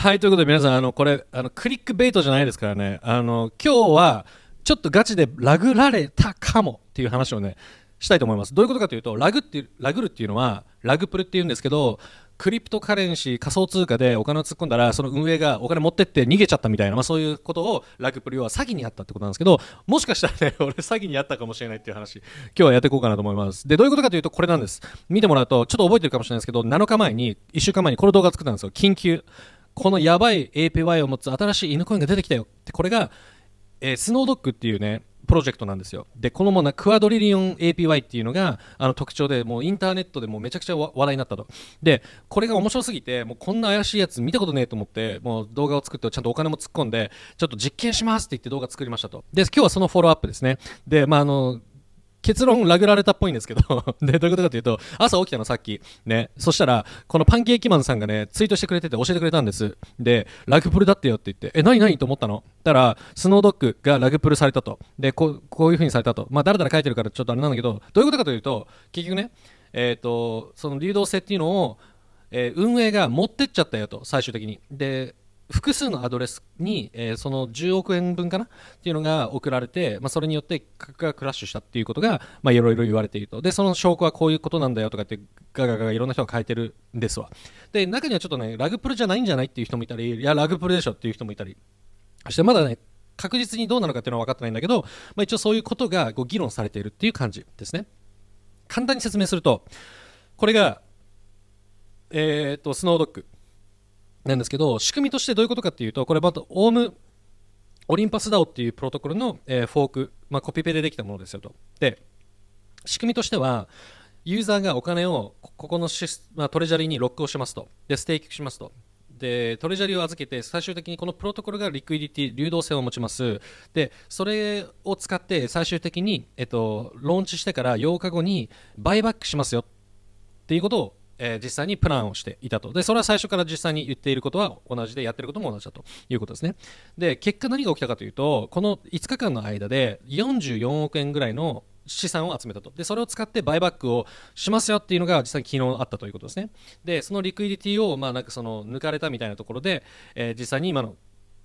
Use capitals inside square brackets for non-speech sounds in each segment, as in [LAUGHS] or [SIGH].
はい、ということで皆さん、あの、これ、あの、クリックベイトじゃないですからね、あの、今日は、ちょっとガチでラグられたかもっていう話をね、したいと思います。どういうことかというと、ラグっていう、ラグるっていうのは、ラグプルっていうんですけど、クリプトカレンシー仮想通貨でお金を突っ込んだらその運営がお金持ってって逃げちゃったみたいな、まあ、そういうことをラグプリは詐欺にあったってことなんですけどもしかしたらね [LAUGHS] 俺詐欺にあったかもしれないっていう話今日はやっていこうかなと思いますでどういうことかというとこれなんです見てもらうとちょっと覚えてるかもしれないですけど7日前に1週間前にこの動画作ったんですよ緊急このやばい APY を持つ新しい犬コインが出てきたよってこれが、えー、スノードックっていうねプロジェクトなんですよでこのもなクアドリリオン APY っていうのがあの特徴でもうインターネットでもめちゃくちゃ話題になったとでこれが面白すぎてもうこんな怪しいやつ見たことねえと思ってもう動画を作ってちゃんとお金も突っ込んでちょっと実験しますって言って動画作りましたとで今日はそのフォローアップですねでまああの結論ラグられたっぽいんですけど [LAUGHS] で、どういうことかというと、朝起きたのさっき。ね。そしたら、このパンケーキマンさんがね、ツイートしてくれてて教えてくれたんです。で、ラグプルだってよって言って、え、何何と思ったのたら、スノードッグがラグプルされたと。で、こう、こういう風にされたと。まあ、だらだら書いてるからちょっとあれなんだけど、どういうことかというと、結局ね、えっ、ー、と、その流動性っていうのを、えー、運営が持ってっちゃったよと、最終的に。で、複数のアドレスに、えー、その10億円分かなっていうのが送られて、まあ、それによって価格がクラッシュしたっていうことが、まいろいろ言われていると。で、その証拠はこういうことなんだよとかってガガガガいろんな人が書いてるんですわ。で、中にはちょっとね、ラグプルじゃないんじゃないっていう人もいたり、いや、ラグプルでしょっていう人もいたり。そしてまだね、確実にどうなのかっていうのは分かってないんだけど、まあ、一応そういうことがこ議論されているっていう感じですね。簡単に説明すると、これが、えー、っと、スノードッグ。なんですけど仕組みとしてどういうことかっていうとこれまたオウムオリンパスダオっていうプロトコルの、えフォーク、まあ、コピペでできたものですよとで仕組みとしてはユーザーがお金をここのシス、まあ、トレジャリーにロックをしますとでステーキしますとでトレジャリーを預けて最終的にこのプロトコルがリクイディティ流動性を持ちますでそれを使って最終的に、えっと、ローンチしてから8日後にバイバックしますよっていうことをえー、実際にプランをしていたとでそれは最初から実際に言っていることは同じでやってることも同じだということですねで結果何が起きたかというとこの5日間の間で44億円ぐらいの資産を集めたとでそれを使ってバイバックをしますよっていうのが実際に昨日あったということですねでそのリクイディティをまあなんかその抜かれたみたいなところで、えー、実際に今の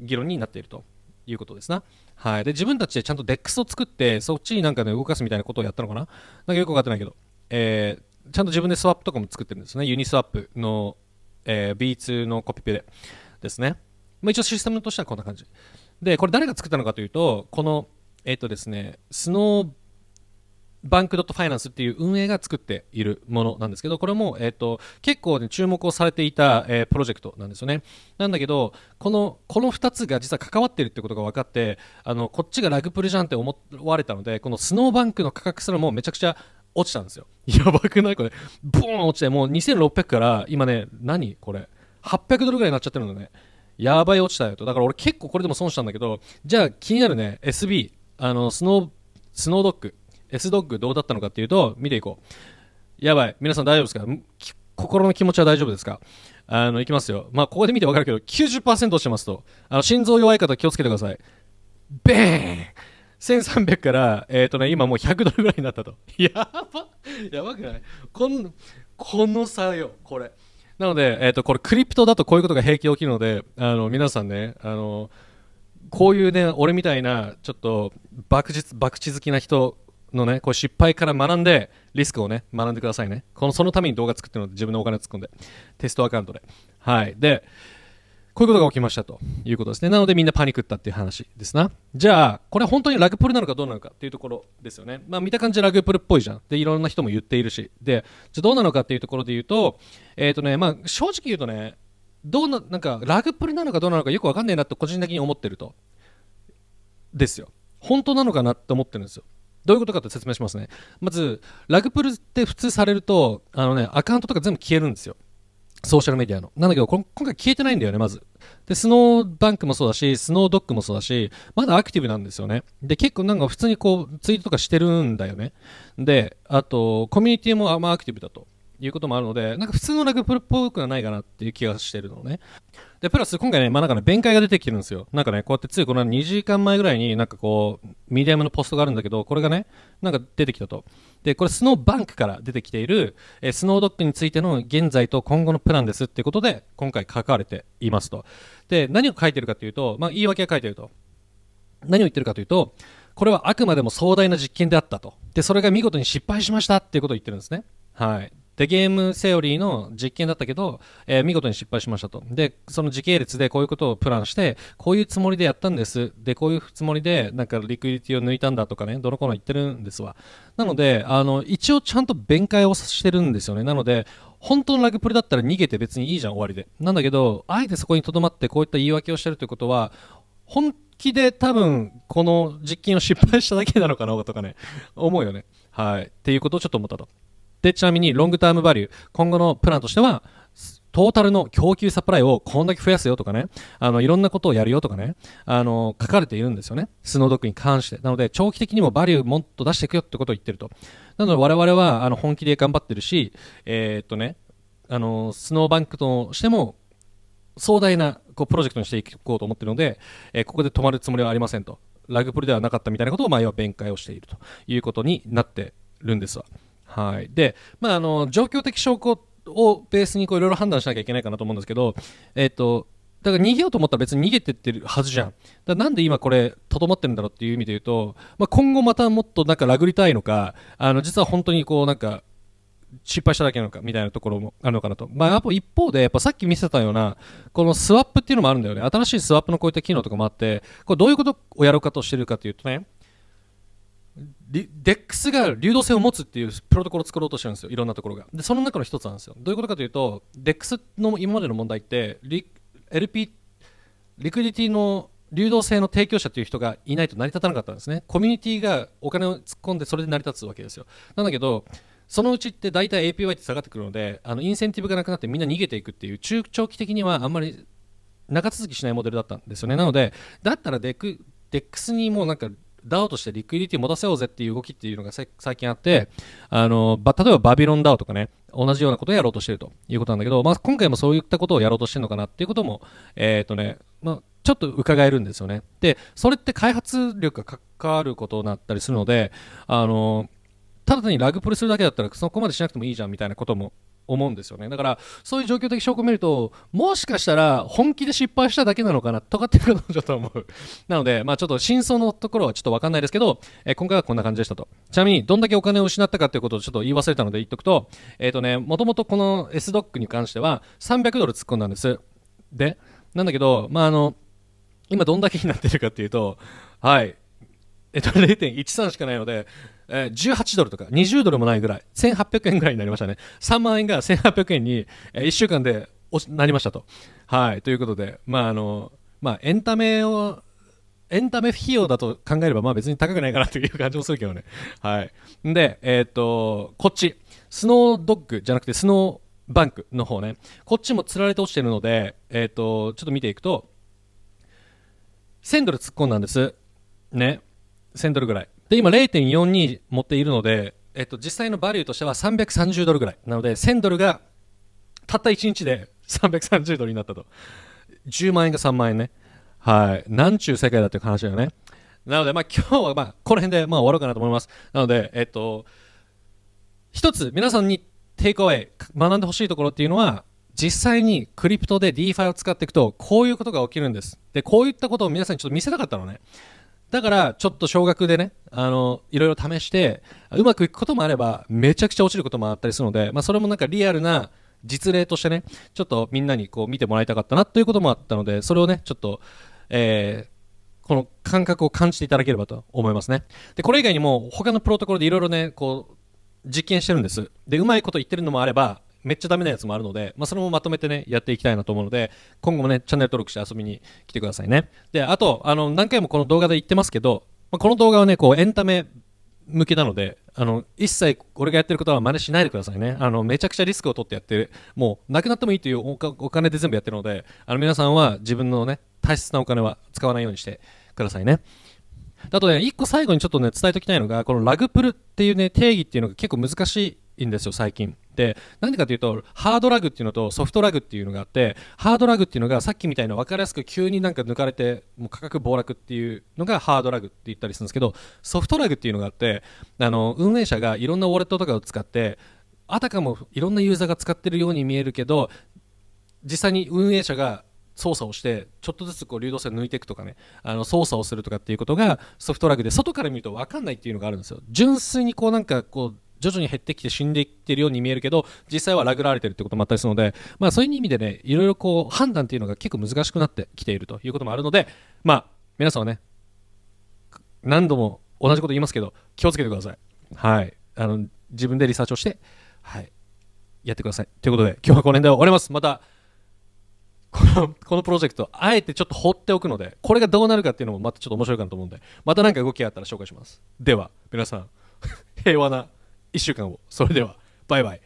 議論になっているということですな、はい、で自分たちでちゃんと DEX を作ってそっちになんか、ね、動かすみたいなことをやったのかななんかよくわかってないけど、えーちゃんと自分でスワップとかも作ってるんですね。ユニスワップの、えー、B2 のコピペでですね。まあ、一応システムとしてはこんな感じ。で、これ誰が作ったのかというと、この、えっ、ー、とですね、スノーバンクドットファイナンスっていう運営が作っているものなんですけど、これも、えっ、と、結構ね、注目をされていた、えプロジェクトなんですよね。なんだけど、この、この2つが実は関わってるってことが分かって、あの、こっちがラグプルじゃんって思われたので、このスノーバンクの価格すらもめちゃくちゃ落ちたんですよやばくないこれボーン落ちてもう2600から今ね何これ800ドルぐらいになっちゃってるのねやばい落ちたよとだから俺結構これでも損したんだけどじゃあ気になるね SB あのスノースノードッグ S ドッグどうだったのかっていうと見ていこうやばい皆さん大丈夫ですか心の気持ちは大丈夫ですかあの、いきますよ。まあ、ここで見てわかるけど、90%落ちてますと。あの、心臓弱い方気をつけてください。ベーン1300から、えっ、ー、とね、今もう100ドルぐらいになったと。[LAUGHS] やばやばくないこんこの差よ、これ。なので、えっ、ー、と、これクリプトだとこういうことが平気で起きるので、あの、皆さんね、あの、こういうね、俺みたいな、ちょっと、爆実、爆地好きな人のね、こう失敗から学んで、リスクをね、学んでくださいね。この、そのために動画作ってるので、自分のお金を突っ込んで。テストアカウントで。はい。で、こういうことが起きましたということですね。なのでみんなパニックったっていう話ですな。じゃあ、これ本当にラグプルなのかどうなのかっていうところですよね。まあ見た感じラグプルっぽいじゃん。で、いろんな人も言っているし。で、じゃあどうなのかっていうところで言うと、えっ、ー、とね、まあ正直言うとね、どうな、なんかラグプルなのかどうなのかよくわかんないなと個人的に思ってると。ですよ。本当なのかなって思ってるんですよ。どういうことかと説明しますね。まず、ラグプルって普通されると、あのね、アカウントとか全部消えるんですよ。ソーシャルメディアの。なんだけど、今回消えてないんだよね、まず。で、スノーバンクもそうだし、スノードッグもそうだし、まだアクティブなんですよね。で、結構なんか普通にこう、ツイートとかしてるんだよね。で、あと、コミュニティもまアクティブだと。いうこともあるので、なんか普通のラグプロっぽくはないかなっていう気がしてるのね。で、プラス今回ね、まあなんかね、弁解が出てきてるんですよ。なんかね、こうやってついこの2時間前ぐらいになんかこう、ミディアムのポストがあるんだけど、これがね、なんか出てきたと。で、これスノーバンクから出てきている、えー、スノードッグについての現在と今後のプランですっていうことで、今回書かれていますと。で、何を書いてるかというと、まあ言い訳が書いてると。何を言ってるかというと、これはあくまでも壮大な実験であったと。で、それが見事に失敗しましたっていうことを言ってるんですね。はい。でゲームセオリーの実験だったけど、えー、見事に失敗しましたとでその時系列でこういうことをプランしてこういうつもりでやったんですでこういうつもりでなんかリクイリティを抜いたんだとかねどのコーナー言ってるんですわなのであの一応ちゃんと弁解をしてるんですよねなので本当のラグプレだったら逃げて別にいいじゃん終わりでなんだけどあえてそこにとどまってこういった言い訳をしてるということは本気で多分この実験を失敗しただけなのかなとかね思うよねはいっていうことをちょっと思ったとで、ちなみにロングタームバリュー、今後のプランとしては、トータルの供給サプライをこんだけ増やすよとかね、あの、いろんなことをやるよとかね、あの、書かれているんですよね。スノードッグに関して。なので、長期的にもバリューもっと出していくよってことを言ってると。なので、我々は、あの、本気で頑張ってるし、えー、っとね、あの、スノーバンクとしても、壮大なこうプロジェクトにしていこうと思っているので、えー、ここで止まるつもりはありませんと。ラグプルではなかったみたいなことを、前は弁解をしているということになってるんですわ。はい。で、まあ、あの、状況的証拠をベースにこういろいろ判断しなきゃいけないかなと思うんですけど、えっ、と、だから逃げようと思ったら別に逃げてってるはずじゃん。だなんで今これ、とどまってるんだろうっていう意味で言うと、まあ、今後またもっとなんかラグりたいのか、あの、実は本当にこうなんか、失敗しただけなのかみたいなところもあるのかなと。まあ、と一方で、やっぱさっき見せたような、このスワップっていうのもあるんだよね。新しいスワップのこういった機能とかもあって、これどういうことをやろうかとしてるかというとね、デックスが流動性を持つっていうプロトコルを作ろうとしてるんですよいろんなところがでその中の一つなんですよどういうことかというとデックスの今までの問題ってリ LP リクイディティの流動性の提供者という人がいないと成り立たなかったんですねコミュニティがお金を突っ込んでそれで成り立つわけですよなんだけどそのうちって大体 APY って下がってくるのであのインセンティブがなくなってみんな逃げていくっていう中長期的にはあんまり長続きしないモデルだったんですよねなのでだったらデッデックスにもうなんか DAO としてリクイィティ持たせようぜっていう動きっていうのが最近あって、あの、ば、例えばバビロン DAO とかね、同じようなことをやろうとしてるということなんだけど、まあ、今回もそういったことをやろうとしてるのかなっていうことも、えっ、ー、とね、まあ、ちょっと伺えるんですよね。で、それって開発力が関わることになったりするので、あの、ただ単にラグプルするだけだったらそこまでしなくてもいいじゃんみたいなことも思うんですよねだからそういう状況的証拠を見るともしかしたら本気で失敗しただけなのかなとかっていうことをちょっと思うなのでまあちょっと真相のところはちょっと分かんないですけど、えー、今回はこんな感じでしたとちなみにどんだけお金を失ったかっていうことをちょっと言い忘れたので言っとくとえっ、ー、とねもともとこの S ドックに関しては300ドル突っ込んだんですでなんだけどまああの今どんだけになってるかっていうとはいえっと0.13しかないのでえー、18ドルとか20ドルもないぐらい、1800円ぐらいになりましたね。3万円が1800円に、えー、1週間でなりましたと。はい、ということで、まああのまあ、エンタメをエンタメ費用だと考えればまあ別に高くないかなという感じもするけどね。はい。で、えっ、と、こっち、スノードッグじゃなくてスノーバンクの方ね。こっちも釣られて落ちてるので、えっ、と、ちょっと見ていくと、1000ドル突っ込んだんです。ね。1000ドルぐらい。で、今0.42持っているので、えっと、実際のバリューとしては330ドルぐらい。なので、1000ドルが、たった1日で330ドルになったと。10万円が3万円ね。はい。なんちゅう世界だっていう話だよね。なので、まあ今日は、まあ、この辺で、まあ終わろうかなと思います。なので、えっと、一つ皆さんにテイクアウェイ、学んでほしいところっていうのは、実際にクリプトで DeFi を使っていくと、こういうことが起きるんです。で、こういったことを皆さんにちょっと見せたかったのね。だから、ちょっと少額でね、あの、いろいろ試して、うまくいくこともあれば、めちゃくちゃ落ちることもあったりするので、まあ、それもなんかリアルな実例としてね、ちょっとみんなにこう見てもらいたかったなということもあったので、それをね、ちょっと、えー、この感覚を感じていただければと思いますね。で、これ以外にも他のプロトコルでいろいろね、こう、実験してるんです。で、うまいこと言ってるのもあれば、めっちゃダメなやつもあるので、まあ、それもまとめてねやっていきたいなと思うので今後もねチャンネル登録して遊びに来てくださいねであとあの何回もこの動画で言ってますけど、まあ、この動画はねこうエンタメ向けなのであの一切俺がやってることは真似しないでくださいねあのめちゃくちゃリスクを取ってやってるもうなくなってもいいというお金で全部やってるのであの皆さんは自分のね大切なお金は使わないようにしてくださいねあとね、一個最後にちょっとね、伝えておきたいのが、このラグプルっていうね、定義っていうのが結構難しいいんですよ最近で何でかというとハードラグっていうのとソフトラグっていうのがあってハードラグっていうのがさっきみたいな分かりやすく急になんか抜かれてもう価格暴落っていうのがハードラグって言ったりするんですけどソフトラグっていうのがあってあの運営者がいろんなウォレットとかを使ってあたかもいろんなユーザーが使ってるように見えるけど実際に運営者が操作をしてちょっとずつこう流動性を抜いていくとかねあの操作をするとかっていうことがソフトラグで外から見ると分かんないっていうのがあるんですよ純粋にこうなんかこう徐々に減ってきて死んでいってるように見えるけど実際はラグられてるってこともあったりするので、まあ、そういう意味でねいろいろこう判断っていうのが結構難しくなってきているということもあるので、まあ、皆さんはね何度も同じこと言いますけど気をつけてください。はい、あの自分でリサーチをして、はい、やってください。ということで今日はこの辺で終わります。またこのこのプロジェクトあえてちょっと放っておくのでこれがどうなるかっていうのもまたちょっと面白いかなと思うんでまた何か動きがあったら紹介しますでは皆さん [LAUGHS] 平和な1週間をそれではバイバイ